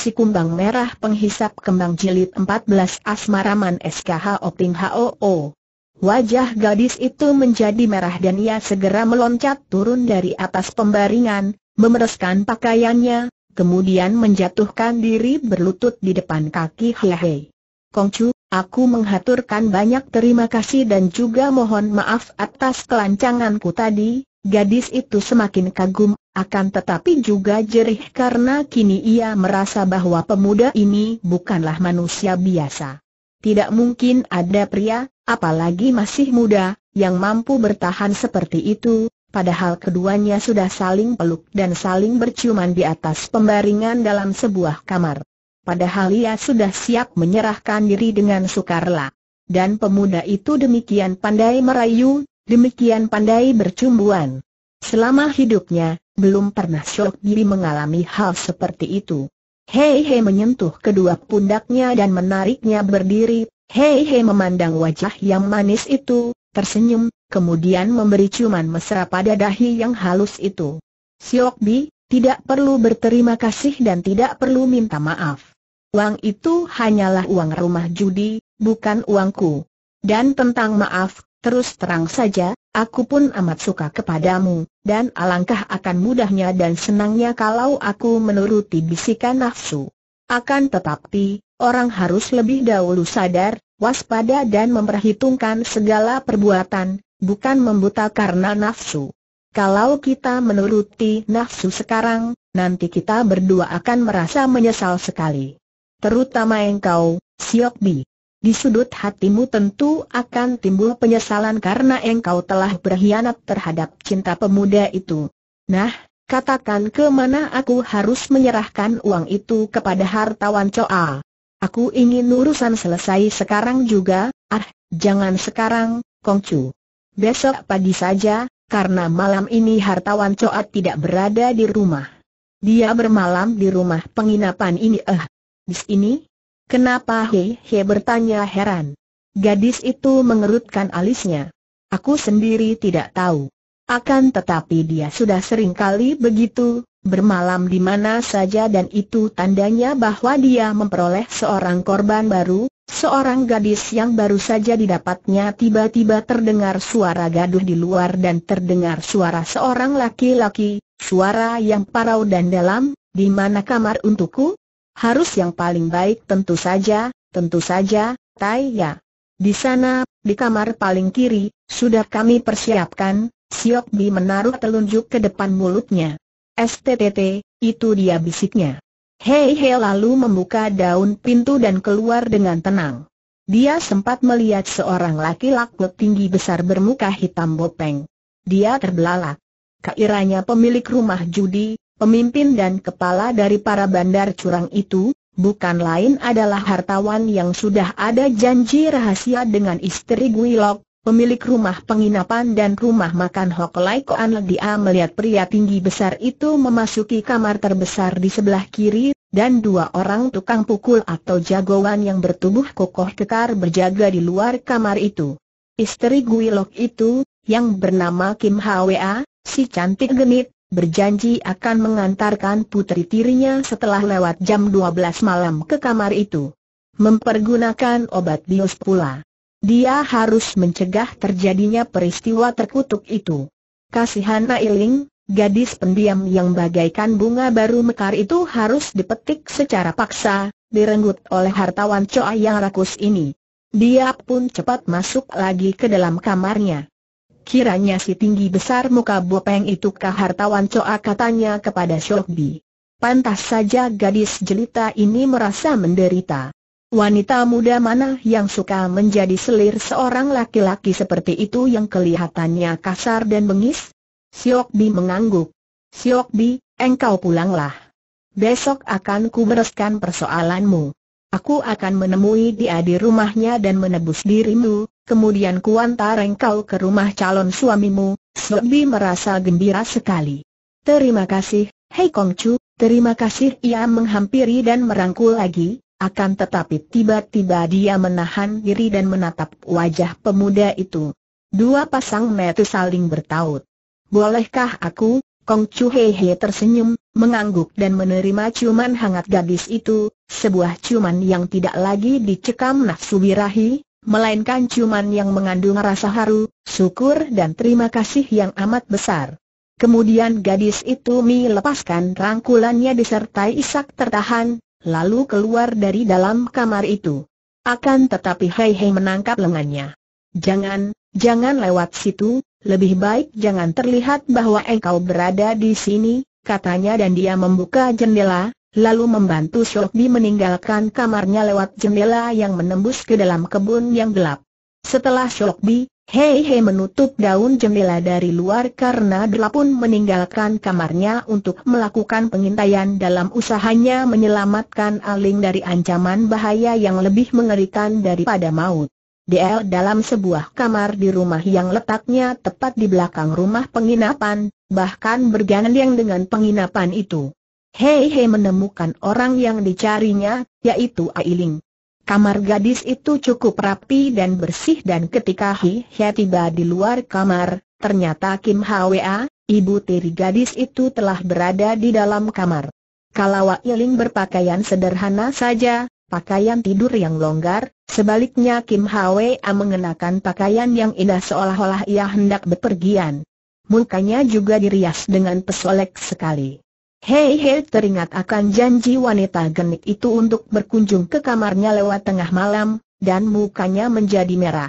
Si Kumbang Merah Penghisap Kembang Jilid 14 Asmaraman SKH Oping HOO Wajah gadis itu menjadi merah dan ia segera meloncat turun dari atas pembaringan, memereskan pakaiannya, kemudian menjatuhkan diri berlutut di depan kaki Hehe. Kongcu, aku menghaturkan banyak terima kasih dan juga mohon maaf atas kelancanganku tadi, Gadis itu semakin kagum, akan tetapi juga jerih karena kini ia merasa bahwa pemuda ini bukanlah manusia biasa. Tidak mungkin ada pria, apalagi masih muda, yang mampu bertahan seperti itu, padahal keduanya sudah saling peluk dan saling berciuman di atas pembaringan dalam sebuah kamar. Padahal ia sudah siap menyerahkan diri dengan sukarela. Dan pemuda itu demikian pandai merayu, Demikian pandai bercumbuan. Selama hidupnya, belum pernah Syok Diri mengalami hal seperti itu. Hei Hei menyentuh kedua pundaknya dan menariknya berdiri, Hei Hei memandang wajah yang manis itu, tersenyum, kemudian memberi ciuman mesra pada dahi yang halus itu. Syok Bi, tidak perlu berterima kasih dan tidak perlu minta maaf. Uang itu hanyalah uang rumah judi, bukan uangku. Dan tentang maaf, terus terang saja, aku pun amat suka kepadamu, dan alangkah akan mudahnya dan senangnya kalau aku menuruti bisikan nafsu. Akan tetapi, orang harus lebih dahulu sadar, waspada dan memperhitungkan segala perbuatan, bukan membuta karena nafsu. Kalau kita menuruti nafsu sekarang, nanti kita berdua akan merasa menyesal sekali. Terutama engkau, Siok Bi. Di sudut hatimu tentu akan timbul penyesalan karena engkau telah berkhianat terhadap cinta pemuda itu. Nah, katakan ke mana aku harus menyerahkan uang itu kepada hartawan Coa. Aku ingin urusan selesai sekarang juga, ah, jangan sekarang, Kongcu. Besok pagi saja, karena malam ini hartawan Coa tidak berada di rumah. Dia bermalam di rumah penginapan ini eh. bis ini? Kenapa He He bertanya heran. Gadis itu mengerutkan alisnya. Aku sendiri tidak tahu. Akan tetapi dia sudah sering kali begitu, bermalam di mana saja dan itu tandanya bahwa dia memperoleh seorang korban baru, seorang gadis yang baru saja didapatnya tiba-tiba terdengar suara gaduh di luar dan terdengar suara seorang laki-laki, suara yang parau dan dalam, di mana kamar untukku? Harus yang paling baik tentu saja, tentu saja, Tai Ya. Di sana, di kamar paling kiri, sudah kami persiapkan, Siok Bi menaruh telunjuk ke depan mulutnya. STTT, itu dia bisiknya. Hei Hei lalu membuka daun pintu dan keluar dengan tenang. Dia sempat melihat seorang laki-laki tinggi besar bermuka hitam bopeng. Dia terbelalak. Kairanya pemilik rumah judi, Pemimpin dan kepala dari para bandar curang itu, bukan lain adalah hartawan yang sudah ada janji rahasia dengan istri Guilok, pemilik rumah penginapan dan rumah makan Hokelai Koan Dia melihat pria tinggi besar itu memasuki kamar terbesar di sebelah kiri, dan dua orang tukang pukul atau jagoan yang bertubuh kokoh kekar berjaga di luar kamar itu. Istri Guilok itu, yang bernama Kim Hwa, si cantik genit, berjanji akan mengantarkan putri tirinya setelah lewat jam 12 malam ke kamar itu. Mempergunakan obat bius pula. Dia harus mencegah terjadinya peristiwa terkutuk itu. Kasihan Nailing, gadis pendiam yang bagaikan bunga baru mekar itu harus dipetik secara paksa, direnggut oleh hartawan Coa yang rakus ini. Dia pun cepat masuk lagi ke dalam kamarnya. Kiranya si tinggi besar muka Bopeng itu kah hartawan Coa katanya kepada Shokbi. Pantas saja gadis jelita ini merasa menderita. Wanita muda mana yang suka menjadi selir seorang laki-laki seperti itu yang kelihatannya kasar dan bengis? Siokbi mengangguk. Siokbi, engkau pulanglah. Besok akan kubereskan persoalanmu. Aku akan menemui dia di rumahnya dan menebus dirimu, kemudian kuantar engkau ke rumah calon suamimu, Sobi merasa gembira sekali. Terima kasih, Hei Kong Chu, terima kasih ia menghampiri dan merangkul lagi, akan tetapi tiba-tiba dia menahan diri dan menatap wajah pemuda itu. Dua pasang mata saling bertaut. Bolehkah aku, Kong Chu Hehe tersenyum, mengangguk dan menerima ciuman hangat gadis itu, sebuah ciuman yang tidak lagi dicekam nafsu birahi, melainkan cuman yang mengandung rasa haru, syukur dan terima kasih yang amat besar. Kemudian gadis itu melepaskan rangkulannya disertai isak tertahan, lalu keluar dari dalam kamar itu. Akan tetapi Hei Hei menangkap lengannya. Jangan, jangan lewat situ, lebih baik jangan terlihat bahwa engkau berada di sini, katanya dan dia membuka jendela, lalu membantu Shobi meninggalkan kamarnya lewat jendela yang menembus ke dalam kebun yang gelap. Setelah Shobi, Hei Hei menutup daun jendela dari luar karena dia pun meninggalkan kamarnya untuk melakukan pengintaian dalam usahanya menyelamatkan Aling dari ancaman bahaya yang lebih mengerikan daripada maut. Dia dalam sebuah kamar di rumah yang letaknya tepat di belakang rumah penginapan, bahkan bergandeng dengan penginapan itu. Hei Hei menemukan orang yang dicarinya, yaitu Ailing. Kamar gadis itu cukup rapi dan bersih dan ketika Hei Hei tiba di luar kamar, ternyata Kim Hwa, ibu tiri gadis itu telah berada di dalam kamar. Kalau Ailing berpakaian sederhana saja, pakaian tidur yang longgar, sebaliknya Kim Hwa mengenakan pakaian yang indah seolah-olah ia hendak bepergian. Mukanya juga dirias dengan pesolek sekali. Hei Hei teringat akan janji wanita genik itu untuk berkunjung ke kamarnya lewat tengah malam, dan mukanya menjadi merah.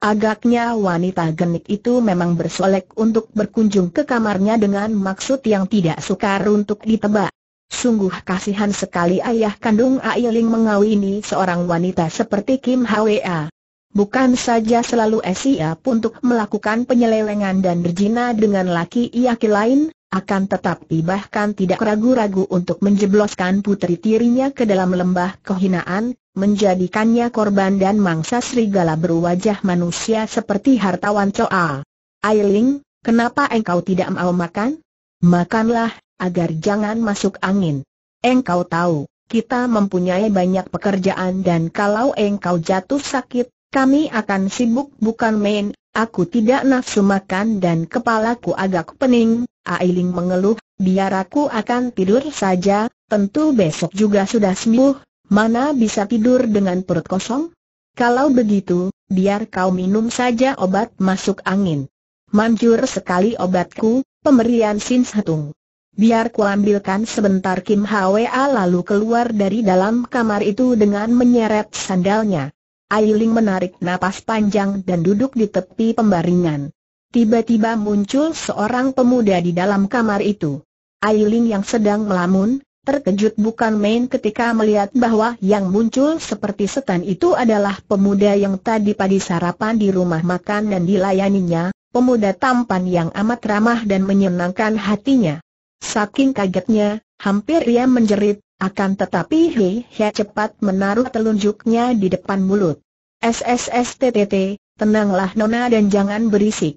Agaknya wanita genik itu memang bersolek untuk berkunjung ke kamarnya dengan maksud yang tidak sukar untuk ditebak. Sungguh kasihan sekali ayah kandung Ailing mengawini seorang wanita seperti Kim Hwa. Bukan saja selalu siap untuk melakukan penyelewengan dan berjina dengan laki-laki lain, akan tetapi bahkan tidak ragu-ragu untuk menjebloskan putri tirinya ke dalam lembah kehinaan, menjadikannya korban dan mangsa serigala berwajah manusia seperti hartawan Coa. Ailing, kenapa engkau tidak mau makan? Makanlah, agar jangan masuk angin. Engkau tahu, kita mempunyai banyak pekerjaan dan kalau engkau jatuh sakit, kami akan sibuk bukan main, aku tidak nafsu makan dan kepalaku agak pening, Ailing mengeluh, biar aku akan tidur saja, tentu besok juga sudah sembuh, mana bisa tidur dengan perut kosong? Kalau begitu, biar kau minum saja obat masuk angin. Manjur sekali obatku, pemberian Sin Setung. Biar ambilkan sebentar Kim Hwa lalu keluar dari dalam kamar itu dengan menyeret sandalnya. Ailing menarik napas panjang dan duduk di tepi pembaringan. Tiba-tiba muncul seorang pemuda di dalam kamar itu. Ailing yang sedang melamun, terkejut bukan main ketika melihat bahwa yang muncul seperti setan itu adalah pemuda yang tadi pagi sarapan di rumah makan dan dilayaninya, pemuda tampan yang amat ramah dan menyenangkan hatinya. Saking kagetnya, hampir ia menjerit, akan tetapi hei, hei cepat menaruh telunjuknya di depan mulut. SSSTTT, tenanglah Nona dan jangan berisik.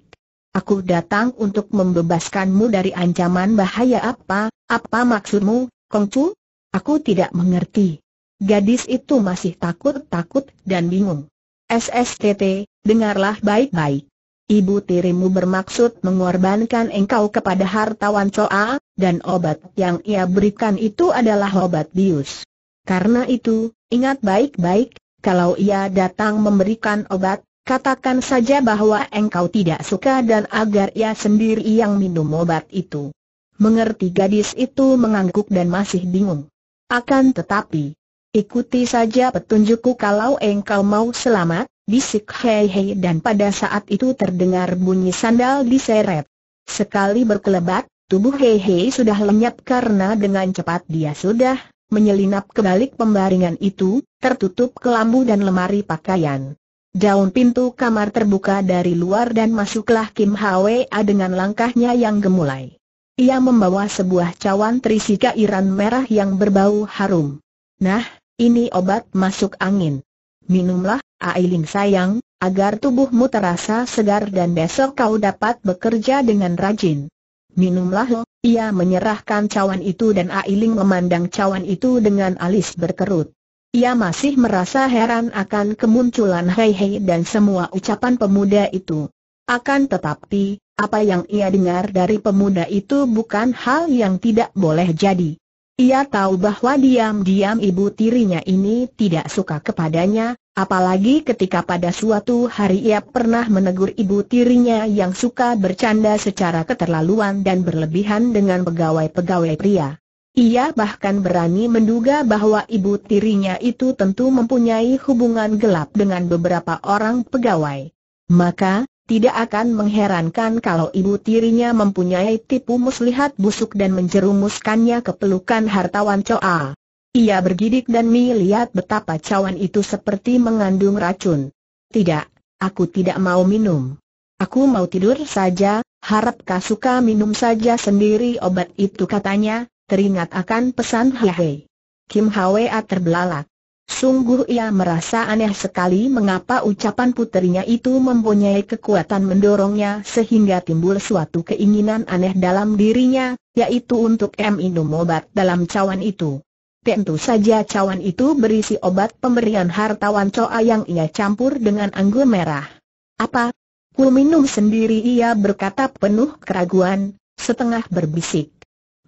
Aku datang untuk membebaskanmu dari ancaman bahaya apa, apa maksudmu, Kongcu? Aku tidak mengerti. Gadis itu masih takut-takut dan bingung. SSTT, dengarlah baik-baik. Ibu tirimu bermaksud mengorbankan engkau kepada hartawan Coa, dan obat yang ia berikan itu adalah obat bius. Karena itu, ingat baik-baik, kalau ia datang memberikan obat, Katakan saja bahwa engkau tidak suka dan agar ia sendiri yang minum obat itu. Mengerti gadis itu mengangguk dan masih bingung. Akan tetapi, ikuti saja petunjukku kalau engkau mau selamat, bisik Hei Hei dan pada saat itu terdengar bunyi sandal diseret. Sekali berkelebat, tubuh Hei Hei sudah lenyap karena dengan cepat dia sudah menyelinap ke balik pembaringan itu, tertutup kelambu dan lemari pakaian. Daun pintu kamar terbuka dari luar dan masuklah Kim Hwa dengan langkahnya yang gemulai. Ia membawa sebuah cawan terisi cairan merah yang berbau harum. Nah, ini obat masuk angin. Minumlah, Ailing sayang, agar tubuhmu terasa segar dan besok kau dapat bekerja dengan rajin. Minumlah, ia menyerahkan cawan itu dan Ailing memandang cawan itu dengan alis berkerut. Ia masih merasa heran akan kemunculan Hei Hei dan semua ucapan pemuda itu. Akan tetapi, apa yang ia dengar dari pemuda itu bukan hal yang tidak boleh jadi. Ia tahu bahwa diam-diam ibu tirinya ini tidak suka kepadanya, apalagi ketika pada suatu hari ia pernah menegur ibu tirinya yang suka bercanda secara keterlaluan dan berlebihan dengan pegawai-pegawai pria. Ia bahkan berani menduga bahwa ibu tirinya itu tentu mempunyai hubungan gelap dengan beberapa orang pegawai. Maka, tidak akan mengherankan kalau ibu tirinya mempunyai tipu muslihat busuk dan menjerumuskannya ke pelukan hartawan Choa. Ia bergidik dan melihat betapa cawan itu seperti mengandung racun. Tidak, aku tidak mau minum. Aku mau tidur saja, harap suka minum saja sendiri obat itu katanya, teringat akan pesan Hwei. Kim Hwa terbelalak. Sungguh ia merasa aneh sekali mengapa ucapan puterinya itu mempunyai kekuatan mendorongnya sehingga timbul suatu keinginan aneh dalam dirinya, yaitu untuk minum obat dalam cawan itu. Tentu saja cawan itu berisi obat pemberian hartawan coa yang ia campur dengan anggur merah. Apa? Ku minum sendiri ia berkata penuh keraguan, setengah berbisik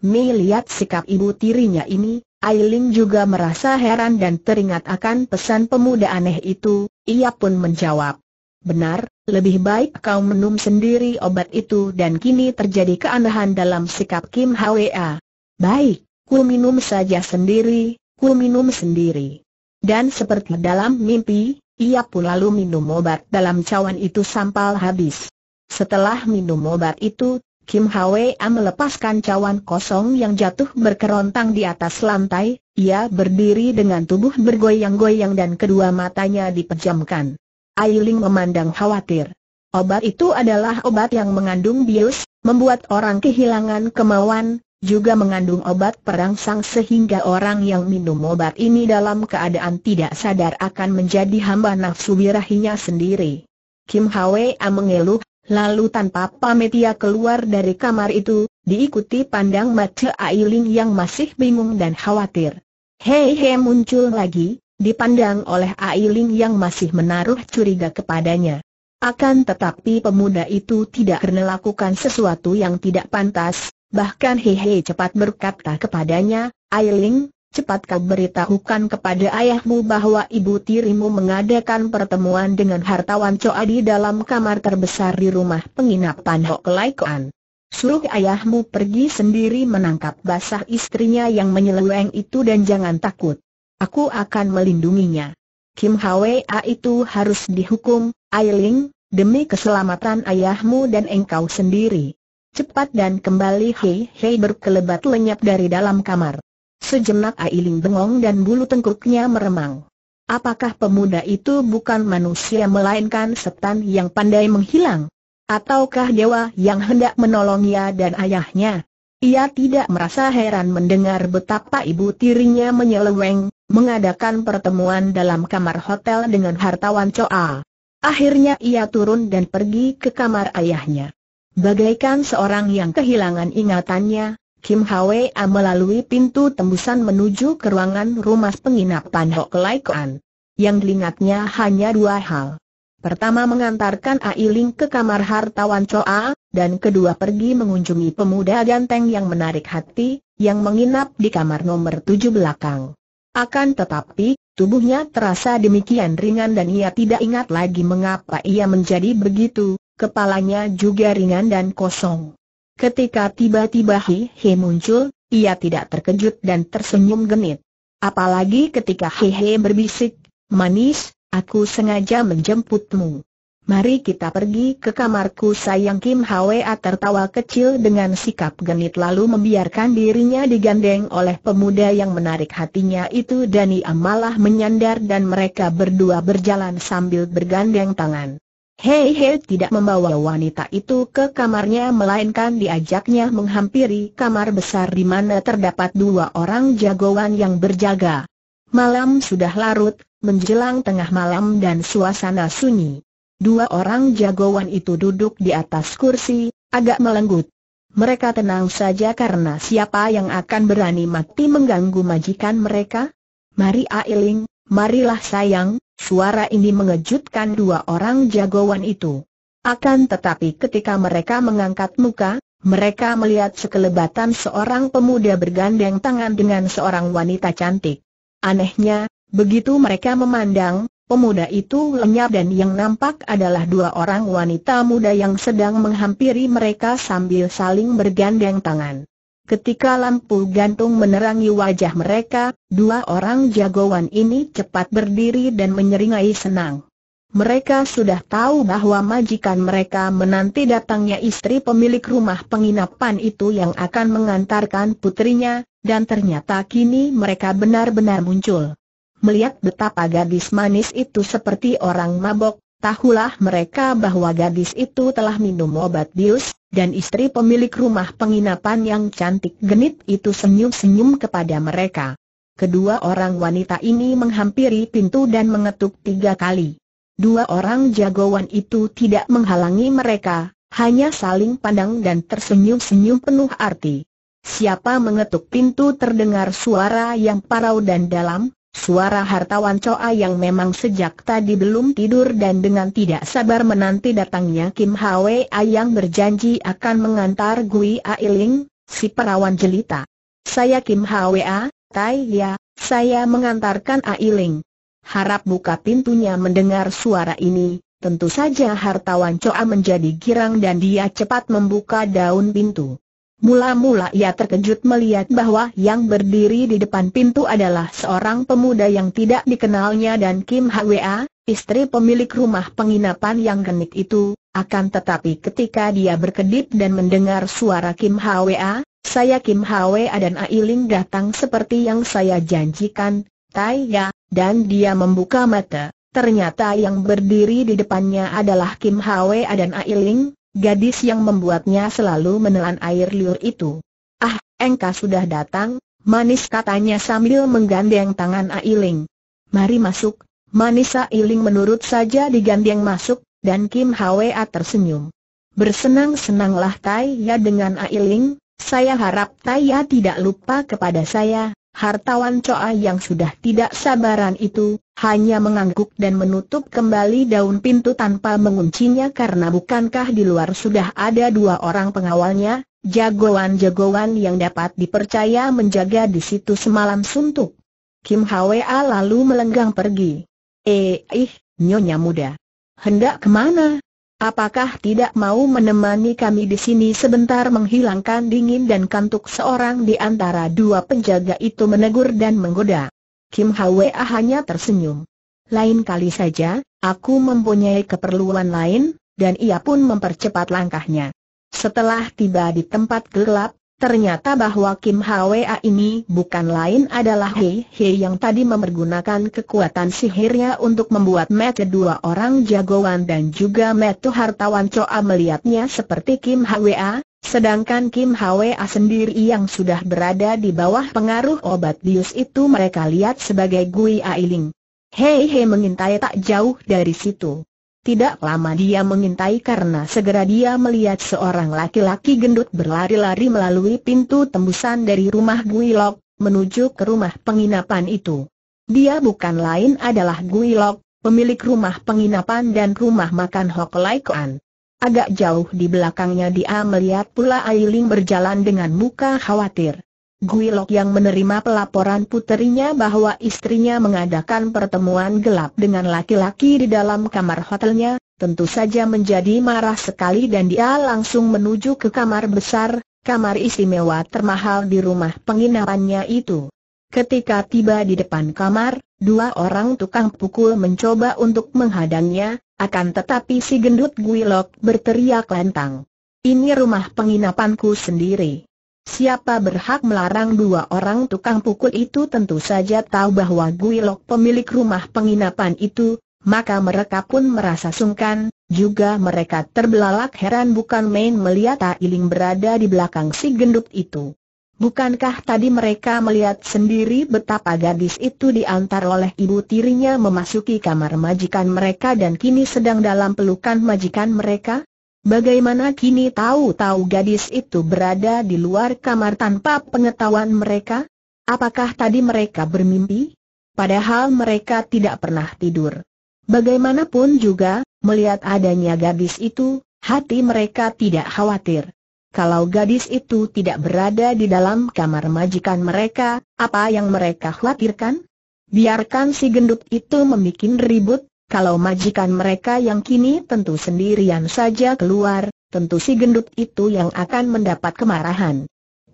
lihat sikap ibu tirinya ini, Ailing juga merasa heran dan teringat akan pesan pemuda aneh itu, ia pun menjawab. Benar, lebih baik kau minum sendiri obat itu dan kini terjadi keanehan dalam sikap Kim Hwa. Baik, ku minum saja sendiri, ku minum sendiri. Dan seperti dalam mimpi, ia pun lalu minum obat dalam cawan itu sampai habis. Setelah minum obat itu, Kim Hwa melepaskan cawan kosong yang jatuh berkerontang di atas lantai, ia berdiri dengan tubuh bergoyang-goyang dan kedua matanya dipejamkan. Ailing memandang khawatir. Obat itu adalah obat yang mengandung bius, membuat orang kehilangan kemauan, juga mengandung obat perangsang sehingga orang yang minum obat ini dalam keadaan tidak sadar akan menjadi hamba nafsu birahinya sendiri. Kim Hwa mengeluh, Lalu tanpa pamit ia keluar dari kamar itu, diikuti pandang mata Ailing yang masih bingung dan khawatir. Hei Hei muncul lagi, dipandang oleh Ailing yang masih menaruh curiga kepadanya. Akan tetapi pemuda itu tidak pernah lakukan sesuatu yang tidak pantas, bahkan Hei Hei cepat berkata kepadanya, Ailing, cepat kau beritahukan kepada ayahmu bahwa ibu tirimu mengadakan pertemuan dengan hartawan Coadi di dalam kamar terbesar di rumah penginapan Hok Lai Kuan. Suruh ayahmu pergi sendiri menangkap basah istrinya yang menyeleweng itu dan jangan takut. Aku akan melindunginya. Kim Hwa itu harus dihukum, Ailing, demi keselamatan ayahmu dan engkau sendiri. Cepat dan kembali Hei Hei berkelebat lenyap dari dalam kamar. Sejenak Ailing bengong dan bulu tengkuknya meremang. Apakah pemuda itu bukan manusia melainkan setan yang pandai menghilang? Ataukah dewa yang hendak menolongnya dan ayahnya? Ia tidak merasa heran mendengar betapa ibu tirinya menyeleweng, mengadakan pertemuan dalam kamar hotel dengan hartawan Choa. Akhirnya ia turun dan pergi ke kamar ayahnya. Bagaikan seorang yang kehilangan ingatannya, Kim Hwa melalui pintu tembusan menuju ke ruangan rumah penginapan Hok Lai Kuan. Yang diingatnya hanya dua hal. Pertama mengantarkan Ailing ke kamar hartawan Choa, dan kedua pergi mengunjungi pemuda ganteng yang menarik hati, yang menginap di kamar nomor tujuh belakang. Akan tetapi, tubuhnya terasa demikian ringan dan ia tidak ingat lagi mengapa ia menjadi begitu, kepalanya juga ringan dan kosong. Ketika tiba-tiba Hi He muncul, ia tidak terkejut dan tersenyum genit. Apalagi ketika Hi He berbisik, manis, aku sengaja menjemputmu. Mari kita pergi ke kamarku sayang Kim Hwa tertawa kecil dengan sikap genit lalu membiarkan dirinya digandeng oleh pemuda yang menarik hatinya itu Dani Amalah malah menyandar dan mereka berdua berjalan sambil bergandeng tangan. Hei Hei tidak membawa wanita itu ke kamarnya melainkan diajaknya menghampiri kamar besar di mana terdapat dua orang jagoan yang berjaga. Malam sudah larut, menjelang tengah malam dan suasana sunyi. Dua orang jagoan itu duduk di atas kursi, agak melenggut. Mereka tenang saja karena siapa yang akan berani mati mengganggu majikan mereka? Mari Ailing, marilah sayang, Suara ini mengejutkan dua orang jagoan itu. Akan tetapi ketika mereka mengangkat muka, mereka melihat sekelebatan seorang pemuda bergandeng tangan dengan seorang wanita cantik. Anehnya, begitu mereka memandang, pemuda itu lenyap dan yang nampak adalah dua orang wanita muda yang sedang menghampiri mereka sambil saling bergandeng tangan. Ketika lampu gantung menerangi wajah mereka, dua orang jagoan ini cepat berdiri dan menyeringai senang. Mereka sudah tahu bahwa majikan mereka menanti datangnya istri pemilik rumah penginapan itu yang akan mengantarkan putrinya, dan ternyata kini mereka benar-benar muncul. Melihat betapa gadis manis itu seperti orang mabok, Tahulah mereka bahwa gadis itu telah minum obat bius, dan istri pemilik rumah penginapan yang cantik genit itu senyum-senyum kepada mereka. Kedua orang wanita ini menghampiri pintu dan mengetuk tiga kali. Dua orang jagoan itu tidak menghalangi mereka, hanya saling pandang dan tersenyum-senyum penuh arti. Siapa mengetuk pintu terdengar suara yang parau dan dalam, Suara hartawan Coa yang memang sejak tadi belum tidur dan dengan tidak sabar menanti datangnya Kim Hwa yang berjanji akan mengantar Gui Ailing, si perawan jelita. Saya Kim Hwa, Tai Ya, saya mengantarkan Ailing. Harap buka pintunya mendengar suara ini, tentu saja hartawan Coa menjadi girang dan dia cepat membuka daun pintu. Mula-mula ia terkejut melihat bahwa yang berdiri di depan pintu adalah seorang pemuda yang tidak dikenalnya dan Kim Hwa, istri pemilik rumah penginapan yang genit itu. Akan tetapi ketika dia berkedip dan mendengar suara Kim Hwa, saya Kim Hwa dan Ailing datang seperti yang saya janjikan, Taya, dan dia membuka mata. Ternyata yang berdiri di depannya adalah Kim Hwa dan Ailing, Gadis yang membuatnya selalu menelan air liur itu. Ah, engkau sudah datang, manis katanya sambil menggandeng tangan Ailing. Mari masuk, manis Ailing menurut saja digandeng masuk, dan Kim Hwa tersenyum. Bersenang-senanglah Taya dengan Ailing, saya harap Taya tidak lupa kepada saya, hartawan Coa yang sudah tidak sabaran itu, hanya mengangguk dan menutup kembali daun pintu tanpa menguncinya karena bukankah di luar sudah ada dua orang pengawalnya, jagoan-jagoan yang dapat dipercaya menjaga di situ semalam suntuk. Kim Hwa lalu melenggang pergi. Eh, ih, nyonya muda. Hendak kemana? Apakah tidak mau menemani kami di sini sebentar menghilangkan dingin dan kantuk seorang di antara dua penjaga itu menegur dan menggoda. Kim Hwa hanya tersenyum. Lain kali saja, aku mempunyai keperluan lain, dan ia pun mempercepat langkahnya. Setelah tiba di tempat gelap, ternyata bahwa Kim Hwa ini bukan lain adalah Hei Hei yang tadi memergunakan kekuatan sihirnya untuk membuat Matt kedua orang jagoan dan juga Matt hartawan Choa melihatnya seperti Kim Hwa, Sedangkan Kim Hwa sendiri yang sudah berada di bawah pengaruh obat bius itu mereka lihat sebagai Gui Ailing. Hei Hei mengintai tak jauh dari situ. Tidak lama dia mengintai karena segera dia melihat seorang laki-laki gendut berlari-lari melalui pintu tembusan dari rumah Gui Lok, menuju ke rumah penginapan itu. Dia bukan lain adalah Gui Lok, pemilik rumah penginapan dan rumah makan Hok Lai Kuan. Agak jauh di belakangnya dia melihat pula Ailing berjalan dengan muka khawatir. Guilok yang menerima pelaporan puterinya bahwa istrinya mengadakan pertemuan gelap dengan laki-laki di dalam kamar hotelnya, tentu saja menjadi marah sekali dan dia langsung menuju ke kamar besar, kamar istimewa termahal di rumah penginapannya itu. Ketika tiba di depan kamar, dua orang tukang pukul mencoba untuk menghadangnya, akan tetapi si gendut Guilok berteriak lantang. Ini rumah penginapanku sendiri. Siapa berhak melarang dua orang tukang pukul itu tentu saja tahu bahwa Guilok pemilik rumah penginapan itu, maka mereka pun merasa sungkan, juga mereka terbelalak heran bukan main melihat Tailing berada di belakang si gendut itu. Bukankah tadi mereka melihat sendiri betapa gadis itu diantar oleh ibu tirinya memasuki kamar majikan mereka dan kini sedang dalam pelukan majikan mereka? Bagaimana kini tahu-tahu gadis itu berada di luar kamar tanpa pengetahuan mereka? Apakah tadi mereka bermimpi? Padahal mereka tidak pernah tidur. Bagaimanapun juga, melihat adanya gadis itu, hati mereka tidak khawatir. Kalau gadis itu tidak berada di dalam kamar majikan mereka, apa yang mereka khawatirkan? Biarkan si gendut itu membuat ribut, kalau majikan mereka yang kini tentu sendirian saja keluar, tentu si gendut itu yang akan mendapat kemarahan.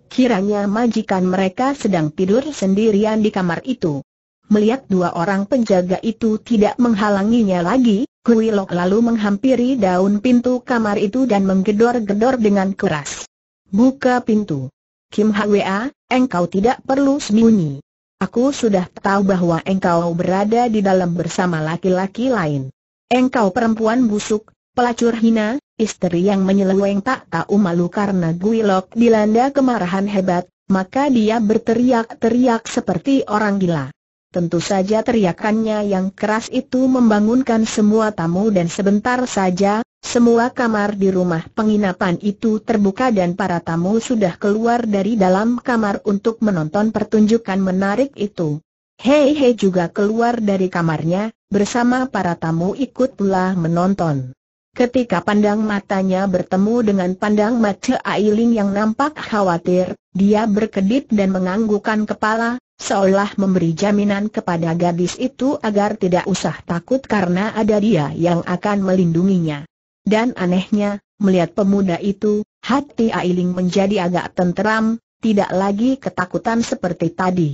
Kiranya majikan mereka sedang tidur sendirian di kamar itu. Melihat dua orang penjaga itu tidak menghalanginya lagi, Kui Lok lalu menghampiri daun pintu kamar itu dan menggedor-gedor dengan keras. Buka pintu. Kim Hwa, engkau tidak perlu sembunyi. Aku sudah tahu bahwa engkau berada di dalam bersama laki-laki lain. Engkau perempuan busuk, pelacur hina, istri yang menyeleweng tak tahu malu karena Guilok dilanda kemarahan hebat, maka dia berteriak-teriak seperti orang gila. Tentu saja teriakannya yang keras itu membangunkan semua tamu dan sebentar saja, semua kamar di rumah penginapan itu terbuka dan para tamu sudah keluar dari dalam kamar untuk menonton pertunjukan menarik itu. Hei Hei juga keluar dari kamarnya, bersama para tamu ikut pula menonton. Ketika pandang matanya bertemu dengan pandang mata Ailing yang nampak khawatir, dia berkedip dan menganggukkan kepala, seolah memberi jaminan kepada gadis itu agar tidak usah takut karena ada dia yang akan melindunginya. Dan anehnya, melihat pemuda itu, hati Ailing menjadi agak tenteram, tidak lagi ketakutan seperti tadi.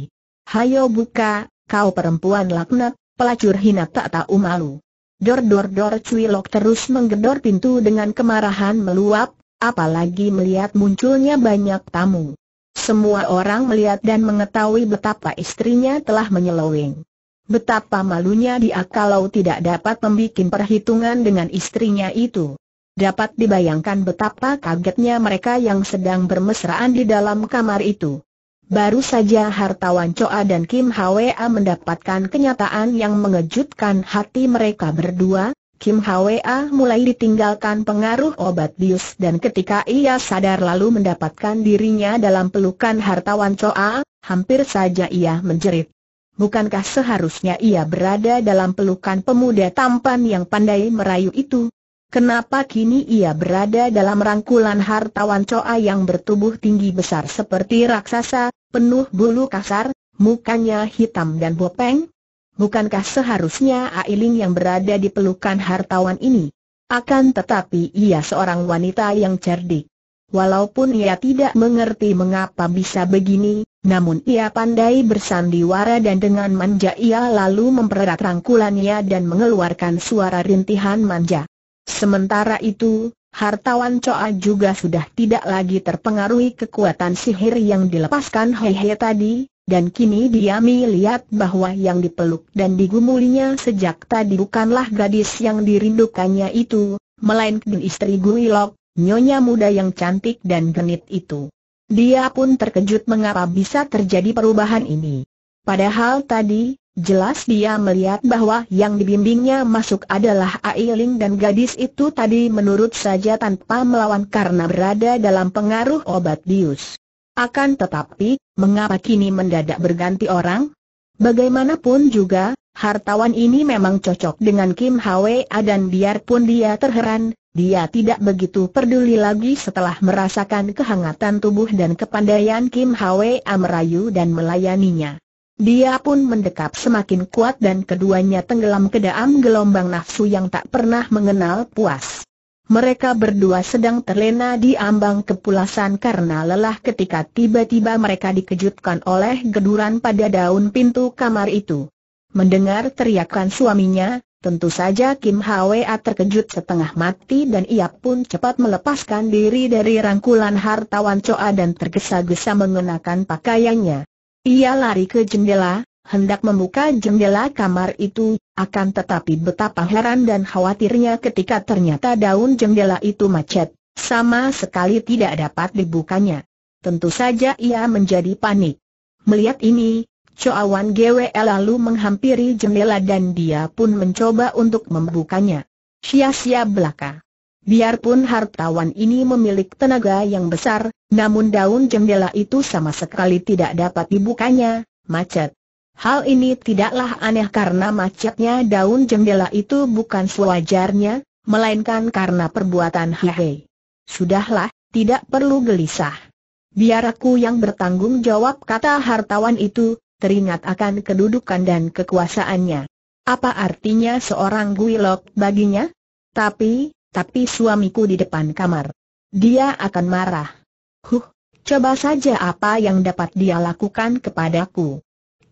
Hayo buka, kau perempuan laknat, pelacur hina tak tahu malu. Dor dor dor cuilok terus menggedor pintu dengan kemarahan meluap, apalagi melihat munculnya banyak tamu. Semua orang melihat dan mengetahui betapa istrinya telah menyeloweng. Betapa malunya dia kalau tidak dapat membuat perhitungan dengan istrinya itu. Dapat dibayangkan betapa kagetnya mereka yang sedang bermesraan di dalam kamar itu. Baru saja hartawan Choa dan Kim Hwa mendapatkan kenyataan yang mengejutkan hati mereka berdua, Kim Hwa mulai ditinggalkan pengaruh obat bius dan ketika ia sadar lalu mendapatkan dirinya dalam pelukan hartawan Choa, hampir saja ia menjerit. Bukankah seharusnya ia berada dalam pelukan pemuda tampan yang pandai merayu itu? Kenapa kini ia berada dalam rangkulan hartawan Choa yang bertubuh tinggi besar seperti raksasa, penuh bulu kasar, mukanya hitam dan bopeng? bukankah seharusnya Ailing yang berada di pelukan hartawan ini? Akan tetapi ia seorang wanita yang cerdik. Walaupun ia tidak mengerti mengapa bisa begini, namun ia pandai bersandiwara dan dengan manja ia lalu mempererat rangkulannya dan mengeluarkan suara rintihan manja. Sementara itu, hartawan Coa juga sudah tidak lagi terpengaruhi kekuatan sihir yang dilepaskan Hei Hei tadi, dan kini dia melihat bahwa yang dipeluk dan digumulinya sejak tadi bukanlah gadis yang dirindukannya itu, melainkan istri Guilok, nyonya muda yang cantik dan genit itu. Dia pun terkejut mengapa bisa terjadi perubahan ini. Padahal tadi, jelas dia melihat bahwa yang dibimbingnya masuk adalah Ailing dan gadis itu tadi menurut saja tanpa melawan karena berada dalam pengaruh obat bius. Akan tetapi, mengapa kini mendadak berganti orang? Bagaimanapun juga, hartawan ini memang cocok dengan Kim Hwa dan biarpun dia terheran, dia tidak begitu peduli lagi setelah merasakan kehangatan tubuh dan kepandaian Kim Hwa merayu dan melayaninya. Dia pun mendekap semakin kuat dan keduanya tenggelam ke dalam gelombang nafsu yang tak pernah mengenal puas mereka berdua sedang terlena di ambang kepulasan karena lelah ketika tiba-tiba mereka dikejutkan oleh geduran pada daun pintu kamar itu. Mendengar teriakan suaminya, tentu saja Kim Hwa terkejut setengah mati dan ia pun cepat melepaskan diri dari rangkulan hartawan Choa dan tergesa-gesa mengenakan pakaiannya. Ia lari ke jendela, hendak membuka jendela kamar itu, akan tetapi betapa heran dan khawatirnya ketika ternyata daun jendela itu macet, sama sekali tidak dapat dibukanya. Tentu saja ia menjadi panik. Melihat ini, Coawan Gwe lalu menghampiri jendela dan dia pun mencoba untuk membukanya. Sia-sia belaka. Biarpun hartawan ini memiliki tenaga yang besar, namun daun jendela itu sama sekali tidak dapat dibukanya, macet. Hal ini tidaklah aneh karena macetnya daun jendela itu bukan sewajarnya, melainkan karena perbuatan Hehe. Sudahlah, tidak perlu gelisah. Biar aku yang bertanggung jawab kata hartawan itu, teringat akan kedudukan dan kekuasaannya. Apa artinya seorang guilok baginya? Tapi, tapi suamiku di depan kamar. Dia akan marah. Huh, coba saja apa yang dapat dia lakukan kepadaku.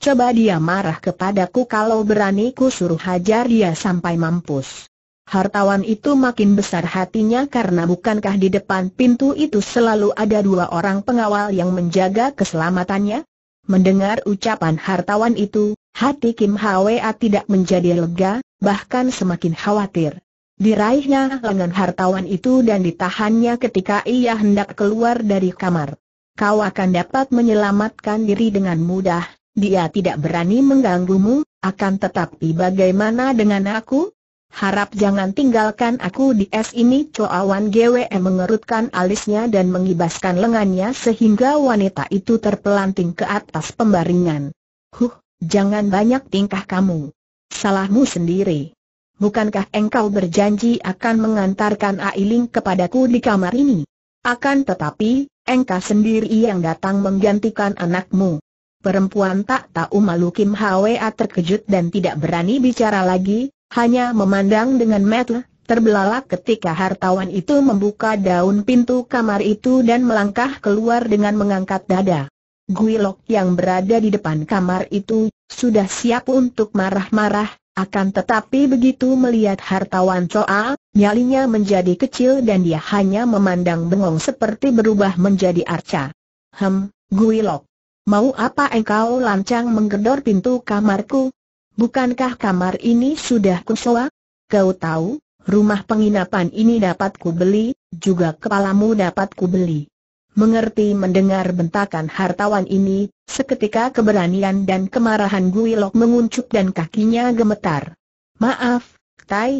Coba dia marah kepadaku kalau berani ku suruh hajar dia sampai mampus. Hartawan itu makin besar hatinya karena bukankah di depan pintu itu selalu ada dua orang pengawal yang menjaga keselamatannya? Mendengar ucapan hartawan itu, hati Kim Hwa tidak menjadi lega, bahkan semakin khawatir. Diraihnya lengan hartawan itu dan ditahannya ketika ia hendak keluar dari kamar. Kau akan dapat menyelamatkan diri dengan mudah, dia tidak berani mengganggumu, akan tetapi bagaimana dengan aku? Harap jangan tinggalkan aku di es ini Coawan GWE mengerutkan alisnya dan mengibaskan lengannya sehingga wanita itu terpelanting ke atas pembaringan. Huh, jangan banyak tingkah kamu. Salahmu sendiri. Bukankah engkau berjanji akan mengantarkan Ailing kepadaku di kamar ini? Akan tetapi, engkau sendiri yang datang menggantikan anakmu. Perempuan tak tahu malu Kim Hwa terkejut dan tidak berani bicara lagi, hanya memandang dengan mata terbelalak ketika hartawan itu membuka daun pintu kamar itu dan melangkah keluar dengan mengangkat dada. Guilok yang berada di depan kamar itu sudah siap untuk marah-marah, akan tetapi begitu melihat hartawan Choa, nyalinya menjadi kecil dan dia hanya memandang bengong seperti berubah menjadi arca. Hem, Guilok. Mau apa engkau lancang menggedor pintu kamarku? Bukankah kamar ini sudah kusewa? Kau tahu, rumah penginapan ini dapat kubeli, juga kepalamu dapat kubeli. Mengerti mendengar bentakan hartawan ini, seketika keberanian dan kemarahan Guilok menguncup dan kakinya gemetar. Maaf,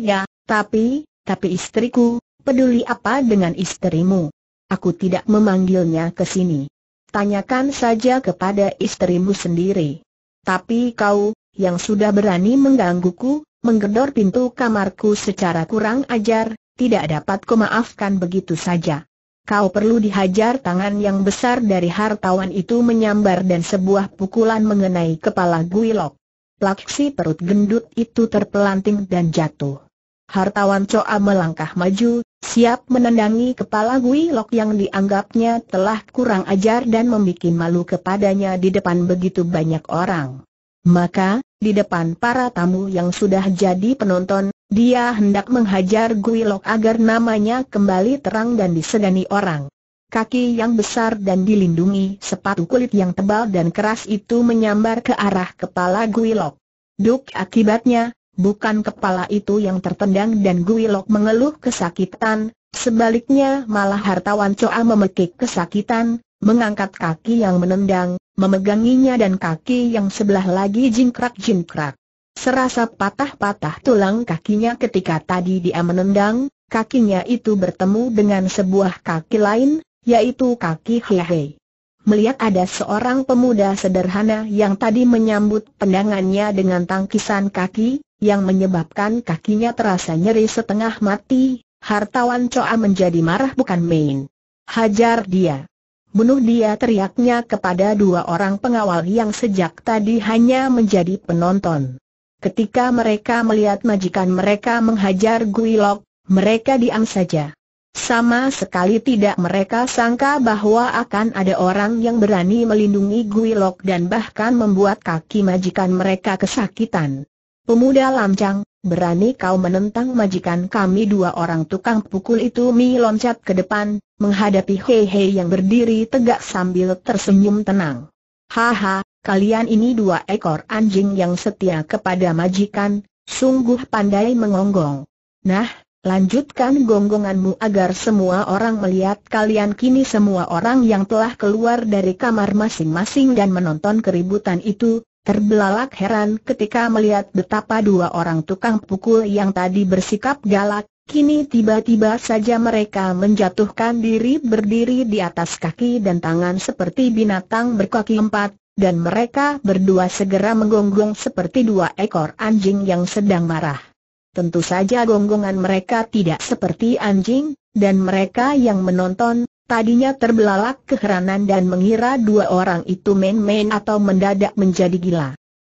ya, tapi, tapi istriku, peduli apa dengan istrimu? Aku tidak memanggilnya ke sini. Tanyakan saja kepada istrimu sendiri. Tapi kau, yang sudah berani menggangguku, menggedor pintu kamarku secara kurang ajar, tidak dapat kumaafkan begitu saja. Kau perlu dihajar tangan yang besar dari hartawan itu menyambar dan sebuah pukulan mengenai kepala Guilok. Laksi perut gendut itu terpelanting dan jatuh. Hartawan Coa melangkah maju, siap menendangi kepala Gui Lok yang dianggapnya telah kurang ajar dan membuat malu kepadanya di depan begitu banyak orang. Maka, di depan para tamu yang sudah jadi penonton, dia hendak menghajar Gui Lok agar namanya kembali terang dan disegani orang. Kaki yang besar dan dilindungi sepatu kulit yang tebal dan keras itu menyambar ke arah kepala Gui Lok. Duk akibatnya, bukan kepala itu yang tertendang dan Guilok mengeluh kesakitan, sebaliknya malah hartawan Coa memekik kesakitan, mengangkat kaki yang menendang, memeganginya dan kaki yang sebelah lagi jingkrak-jingkrak. Serasa patah-patah tulang kakinya ketika tadi dia menendang, kakinya itu bertemu dengan sebuah kaki lain, yaitu kaki Hehe. Melihat ada seorang pemuda sederhana yang tadi menyambut pendangannya dengan tangkisan kaki, yang menyebabkan kakinya terasa nyeri setengah mati, hartawan coa menjadi marah bukan main. Hajar dia. Bunuh dia teriaknya kepada dua orang pengawal yang sejak tadi hanya menjadi penonton. Ketika mereka melihat majikan mereka menghajar Guilok, mereka diam saja. Sama sekali tidak mereka sangka bahwa akan ada orang yang berani melindungi Guilok dan bahkan membuat kaki majikan mereka kesakitan. Pemuda lancang, berani kau menentang majikan kami dua orang tukang pukul itu Mi loncat ke depan, menghadapi Hei yang berdiri tegak sambil tersenyum tenang. Haha, kalian ini dua ekor anjing yang setia kepada majikan, sungguh pandai mengonggong. Nah, lanjutkan gonggonganmu agar semua orang melihat kalian kini semua orang yang telah keluar dari kamar masing-masing dan menonton keributan itu, Terbelalak heran ketika melihat betapa dua orang tukang pukul yang tadi bersikap galak, kini tiba-tiba saja mereka menjatuhkan diri berdiri di atas kaki dan tangan seperti binatang berkaki empat, dan mereka berdua segera menggonggong seperti dua ekor anjing yang sedang marah. Tentu saja gonggongan mereka tidak seperti anjing, dan mereka yang menonton, Tadinya terbelalak keheranan dan mengira dua orang itu main-main atau mendadak menjadi gila.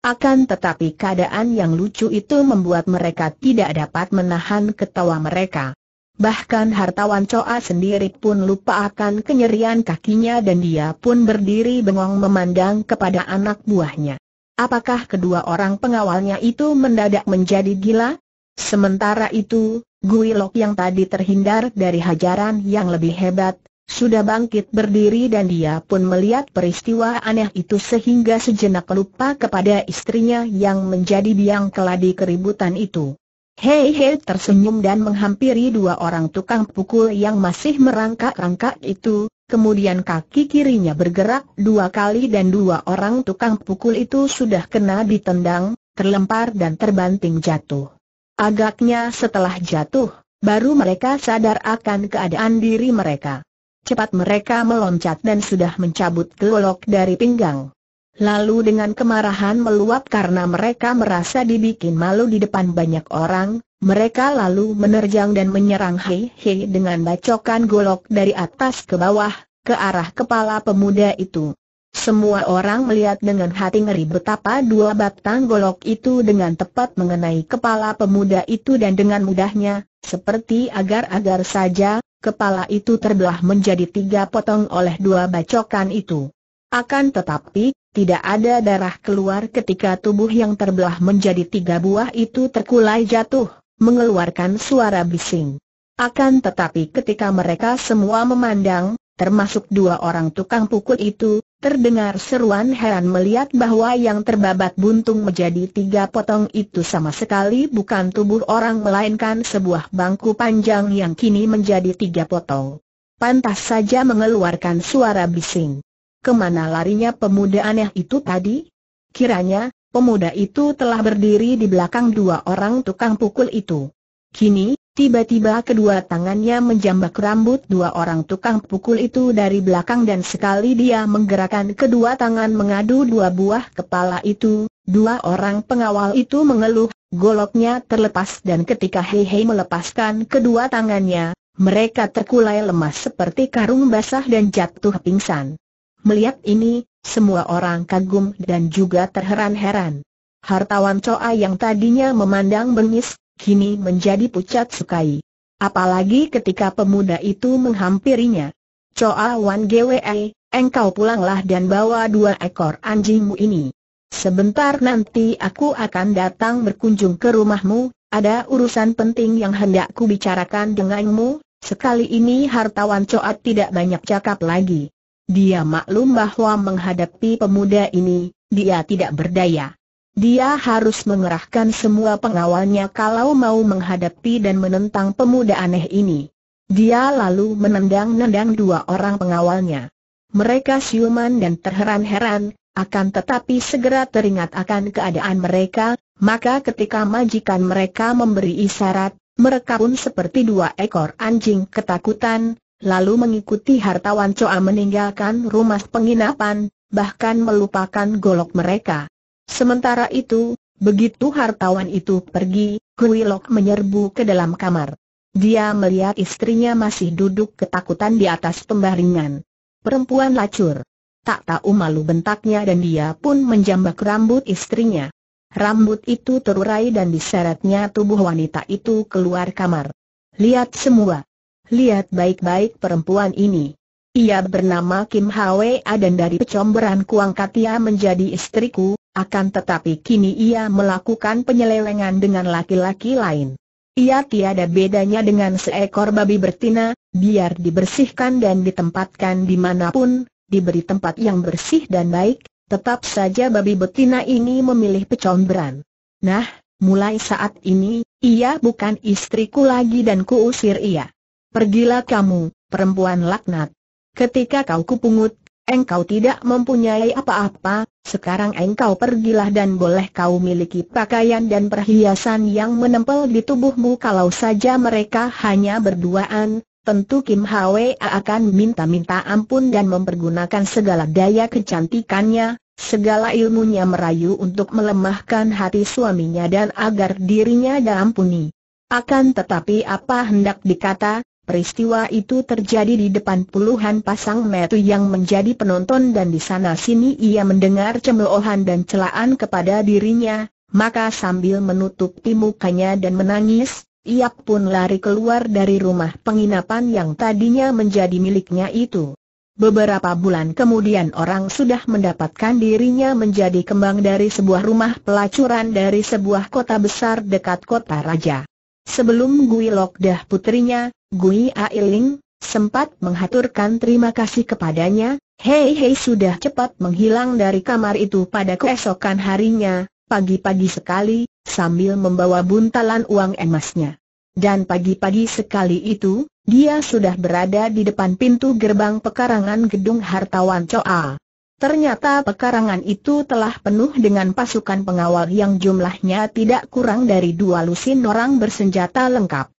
Akan tetapi keadaan yang lucu itu membuat mereka tidak dapat menahan ketawa mereka. Bahkan hartawan Coa sendiri pun lupa akan kenyerian kakinya dan dia pun berdiri bengong memandang kepada anak buahnya. Apakah kedua orang pengawalnya itu mendadak menjadi gila? Sementara itu, Gui Lok yang tadi terhindar dari hajaran yang lebih hebat, sudah bangkit berdiri dan dia pun melihat peristiwa aneh itu sehingga sejenak lupa kepada istrinya yang menjadi biang keladi keributan itu. Hei Hei tersenyum dan menghampiri dua orang tukang pukul yang masih merangkak-rangkak itu, kemudian kaki kirinya bergerak dua kali dan dua orang tukang pukul itu sudah kena ditendang, terlempar dan terbanting jatuh. Agaknya setelah jatuh, baru mereka sadar akan keadaan diri mereka. Cepat mereka meloncat dan sudah mencabut golok dari pinggang. Lalu dengan kemarahan meluap karena mereka merasa dibikin malu di depan banyak orang, mereka lalu menerjang dan menyerang Hei Hei dengan bacokan golok dari atas ke bawah, ke arah kepala pemuda itu. Semua orang melihat dengan hati ngeri betapa dua batang golok itu dengan tepat mengenai kepala pemuda itu dan dengan mudahnya, seperti agar-agar saja, kepala itu terbelah menjadi tiga potong oleh dua bacokan itu. Akan tetapi, tidak ada darah keluar ketika tubuh yang terbelah menjadi tiga buah itu terkulai jatuh, mengeluarkan suara bising. Akan tetapi ketika mereka semua memandang, termasuk dua orang tukang pukul itu, Terdengar seruan heran melihat bahwa yang terbabat buntung menjadi tiga potong itu sama sekali bukan tubuh orang melainkan sebuah bangku panjang yang kini menjadi tiga potong. Pantas saja mengeluarkan suara bising. Kemana larinya pemuda aneh itu tadi? Kiranya, pemuda itu telah berdiri di belakang dua orang tukang pukul itu. Kini, Tiba-tiba kedua tangannya menjambak rambut dua orang tukang pukul itu dari belakang dan sekali dia menggerakkan kedua tangan mengadu dua buah kepala itu, dua orang pengawal itu mengeluh, goloknya terlepas dan ketika Hei Hei melepaskan kedua tangannya, mereka terkulai lemas seperti karung basah dan jatuh pingsan. Melihat ini, semua orang kagum dan juga terheran-heran. Hartawan Coa yang tadinya memandang bengis, kini menjadi pucat sukai. Apalagi ketika pemuda itu menghampirinya. Coa Wan Gwe, eh, engkau pulanglah dan bawa dua ekor anjingmu ini. Sebentar nanti aku akan datang berkunjung ke rumahmu, ada urusan penting yang hendak ku bicarakan denganmu, sekali ini hartawan Coat tidak banyak cakap lagi. Dia maklum bahwa menghadapi pemuda ini, dia tidak berdaya. Dia harus mengerahkan semua pengawalnya kalau mau menghadapi dan menentang pemuda aneh ini. Dia lalu menendang-nendang dua orang pengawalnya. Mereka siuman dan terheran-heran, akan tetapi segera teringat akan keadaan mereka, maka ketika majikan mereka memberi isyarat, mereka pun seperti dua ekor anjing ketakutan, lalu mengikuti hartawan Coa meninggalkan rumah penginapan, bahkan melupakan golok mereka. Sementara itu, begitu hartawan itu pergi, Kui Lok menyerbu ke dalam kamar. Dia melihat istrinya masih duduk ketakutan di atas pembaringan. Perempuan lacur. Tak tahu malu bentaknya dan dia pun menjambak rambut istrinya. Rambut itu terurai dan diseretnya tubuh wanita itu keluar kamar. Lihat semua. Lihat baik-baik perempuan ini. Ia bernama Kim Hwa dan dari pecomberan kuangkat ia menjadi istriku, akan tetapi kini ia melakukan penyelewengan dengan laki-laki lain. Ia tiada bedanya dengan seekor babi bertina, biar dibersihkan dan ditempatkan dimanapun, diberi tempat yang bersih dan baik, tetap saja babi betina ini memilih pecomberan. Nah, mulai saat ini, ia bukan istriku lagi dan kuusir ia. Pergilah kamu, perempuan laknat. Ketika kau kupungut, engkau tidak mempunyai apa-apa, sekarang engkau pergilah dan boleh kau miliki pakaian dan perhiasan yang menempel di tubuhmu kalau saja mereka hanya berduaan, tentu Kim Hwa akan minta-minta ampun dan mempergunakan segala daya kecantikannya, segala ilmunya merayu untuk melemahkan hati suaminya dan agar dirinya dalam diampuni. Akan tetapi apa hendak dikata, Peristiwa itu terjadi di depan puluhan pasang metu yang menjadi penonton dan di sana sini ia mendengar cemoohan dan celaan kepada dirinya, maka sambil menutupi mukanya dan menangis, ia pun lari keluar dari rumah penginapan yang tadinya menjadi miliknya itu. Beberapa bulan kemudian orang sudah mendapatkan dirinya menjadi kembang dari sebuah rumah pelacuran dari sebuah kota besar dekat kota raja. Sebelum Gui Lok dah putrinya, Gui Ailing, sempat menghaturkan terima kasih kepadanya, Hei Hei sudah cepat menghilang dari kamar itu pada keesokan harinya, pagi-pagi sekali, sambil membawa buntalan uang emasnya. Dan pagi-pagi sekali itu, dia sudah berada di depan pintu gerbang pekarangan gedung hartawan Coa. Ternyata pekarangan itu telah penuh dengan pasukan pengawal yang jumlahnya tidak kurang dari dua lusin orang bersenjata lengkap.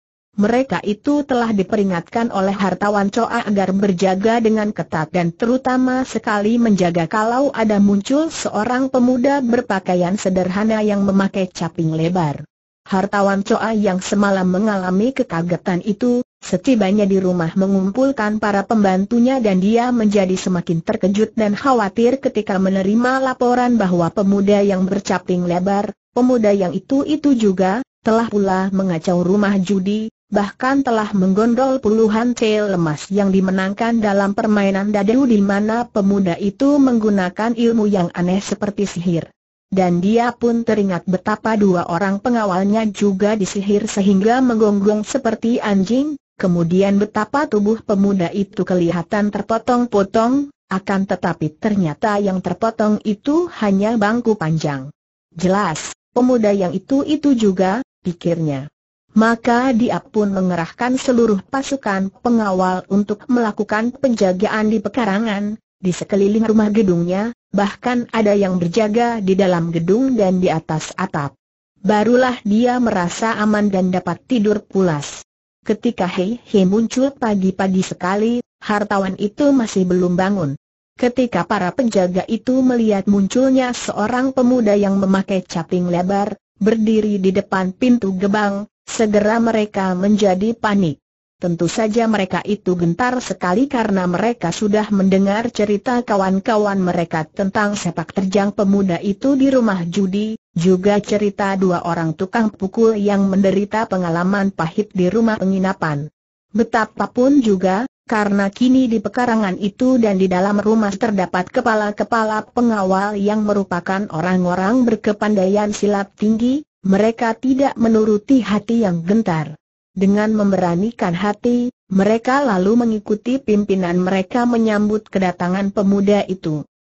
Mereka itu telah diperingatkan oleh hartawan Coa agar berjaga dengan ketat dan terutama sekali menjaga kalau ada muncul seorang pemuda berpakaian sederhana yang memakai caping lebar. Hartawan Coa yang semalam mengalami kekagetan itu, setibanya di rumah mengumpulkan para pembantunya dan dia menjadi semakin terkejut dan khawatir ketika menerima laporan bahwa pemuda yang bercaping lebar, pemuda yang itu-itu juga, telah pula mengacau rumah judi, bahkan telah menggondol puluhan tail lemas yang dimenangkan dalam permainan dadu di mana pemuda itu menggunakan ilmu yang aneh seperti sihir. Dan dia pun teringat betapa dua orang pengawalnya juga disihir sehingga menggonggong seperti anjing, kemudian betapa tubuh pemuda itu kelihatan terpotong-potong, akan tetapi ternyata yang terpotong itu hanya bangku panjang. Jelas, pemuda yang itu itu juga, pikirnya maka dia pun mengerahkan seluruh pasukan pengawal untuk melakukan penjagaan di pekarangan, di sekeliling rumah gedungnya, bahkan ada yang berjaga di dalam gedung dan di atas atap. Barulah dia merasa aman dan dapat tidur pulas. Ketika Hei Hei muncul pagi-pagi sekali, hartawan itu masih belum bangun. Ketika para penjaga itu melihat munculnya seorang pemuda yang memakai caping lebar, berdiri di depan pintu gebang, Segera mereka menjadi panik. Tentu saja mereka itu gentar sekali karena mereka sudah mendengar cerita kawan-kawan mereka tentang sepak terjang pemuda itu di rumah judi, juga cerita dua orang tukang pukul yang menderita pengalaman pahit di rumah penginapan. Betapapun juga, karena kini di pekarangan itu dan di dalam rumah terdapat kepala-kepala pengawal yang merupakan orang-orang berkepandaian silat tinggi, mereka tidak menuruti hati yang gentar. Dengan memberanikan hati, mereka lalu mengikuti pimpinan mereka menyambut kedatangan pemuda itu.